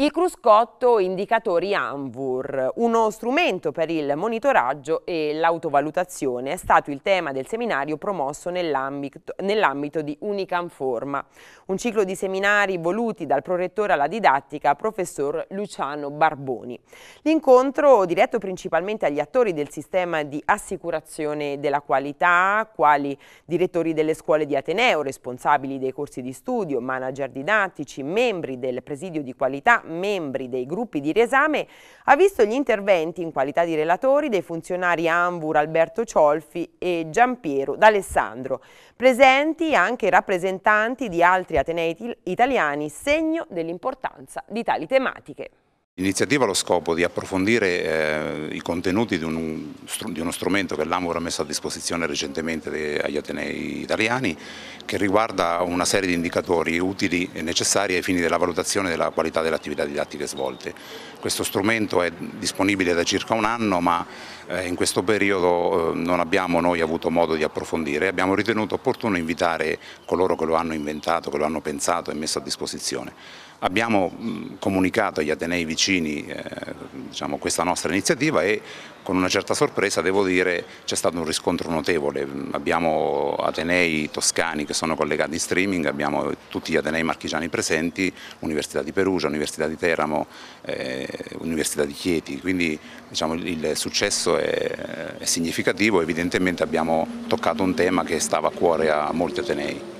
i cruscotto indicatori ANVUR, uno strumento per il monitoraggio e l'autovalutazione, è stato il tema del seminario promosso nell'ambito nell di Unicanforma, un ciclo di seminari voluti dal prorettore alla didattica, professor Luciano Barboni. L'incontro, diretto principalmente agli attori del sistema di assicurazione della qualità, quali direttori delle scuole di Ateneo, responsabili dei corsi di studio, manager didattici, membri del presidio di qualità, membri dei gruppi di riesame, ha visto gli interventi in qualità di relatori dei funzionari Anvur Alberto Ciolfi e Giampiero D'Alessandro, presenti anche rappresentanti di altri atenei italiani, segno dell'importanza di tali tematiche. L'iniziativa ha lo scopo di approfondire eh, i contenuti di, un, di, uno strumento che l'AMUR ha messo a disposizione recentemente agli Atenei italiani che riguarda una serie di indicatori utili e necessari ai fini della valutazione della qualità delle attività didattiche svolte. Questo strumento è disponibile da circa un anno ma eh, in questo periodo eh, non abbiamo noi avuto modo di approfondire abbiamo ritenuto opportuno invitare coloro che lo hanno inventato, che lo hanno pensato e messo a disposizione. Abbiamo comunicato agli Atenei vicini eh, diciamo, questa nostra iniziativa e con una certa sorpresa devo dire c'è stato un riscontro notevole. Abbiamo Atenei toscani che sono collegati in streaming, abbiamo tutti gli Atenei marchigiani presenti, Università di Perugia, Università di Teramo, eh, Università di Chieti, quindi diciamo, il successo è, è significativo, evidentemente abbiamo toccato un tema che stava a cuore a molti Atenei.